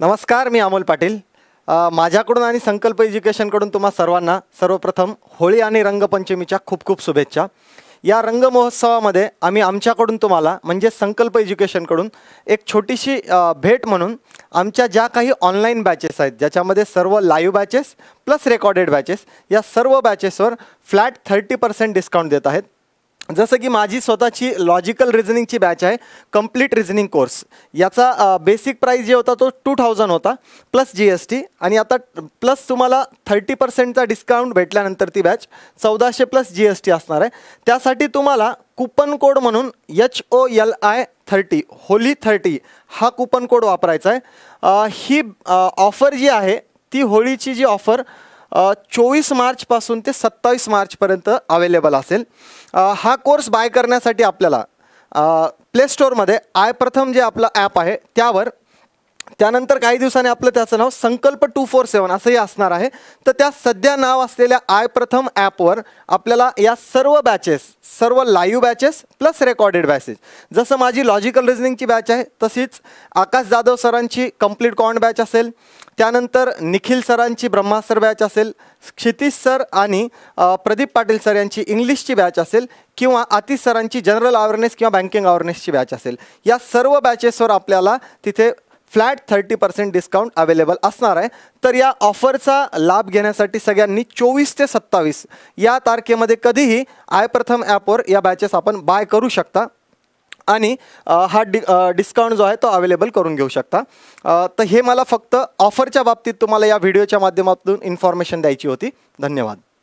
नमस्कार मी अमोल पाटील माझ्याकडून आणि संकल्प एज्युकेशनकडून तुम्हा सर्वांना सर्वप्रथम होळी आणि रंगपंचमीच्या खूप खूप शुभेच्छा या रंगमहोत्सवामध्ये आम्ही आमच्याकडून तुम्हाला म्हणजे संकल्प एज्युकेशनकडून एक छोटीशी भेट म्हणून आमच्या ज्या काही ऑनलाईन बॅचेस आहेत ज्याच्यामध्ये सर्व live batches plus recorded batches या सर्व बॅचेसवर फ्लॅट थर्टी पर्सेंट डिस्काउंट देत आहेत जसं की माझी स्वतःची लॉजिकल रिझनिंगची बॅच आहे कम्प्लीट रिझनिंग कोर्स याचा बेसिक प्राईस जे होता तो टू थाउजंड होता प्लस जी एस टी आणि आता प्लस तुम्हाला थर्टी पर्सेंटचा डिस्काउंट भेटल्यानंतर ती बॅच चौदाशे प्लस जी एस टी असणार आहे त्यासाठी तुम्हाला कुपन कोड म्हणून H O L I thirty Holi thirty हा कुपन कोड वापरायचा आहे ही ऑफर जी आहे ती होळीची जी ऑफर चोवीस मार्चपासून ते सत्तावीस मार्चपर्यंत अवेलेबल असेल हा कोर्स बाय करण्यासाठी आपल्याला प्ले आय प्रथम जे आपलं ॲप आहे त्यावर त्यानंतर काही दिवसांनी आपलं त्याचं नाव संकल्प टू फोर सेवन असंही असणार आहे तर त्या सध्या नाव असलेल्या आय प्रथम ॲपवर आपल्याला या सर्व बॅचेस सर्व live batches plus recorded batches जसं माझी लॉजिकल रिझनिंगची बॅच आहे तशीच आकाश जाधव सरांची कम्प्लीट कॉन्ड बॅच असेल त्यानंतर निखिल सरांची ब्रह्मास्त्र बॅच असेल क्षितिश सर आणि प्रदीप पाटील सर यांची इंग्लिशची बॅच असेल किंवा आतिश सरांची जनरल अवेअरनेस किंवा बँकिंग अवेअरनेसची बॅच असेल या सर्व बॅचेसवर आपल्याला तिथे flat thirty percent discount available असणार आहे तर या ऑफरचा लाभ घेण्यासाठी सगळ्यांनी चोवीस ते सत्तावीस या तारखेमध्ये कधीही आय प्रथम ॲपवर या बॅचेस आपण बाय करू शकता आणि हा डि डिस्काउंट जो आहे तो अवेलेबल करून घेऊ शकता तर हे मला फक्त ऑफरच्या बाबतीत तुम्हाला या व्हिडिओच्या माध्यमातून इन्फॉर्मेशन द्यायची होती धन्यवाद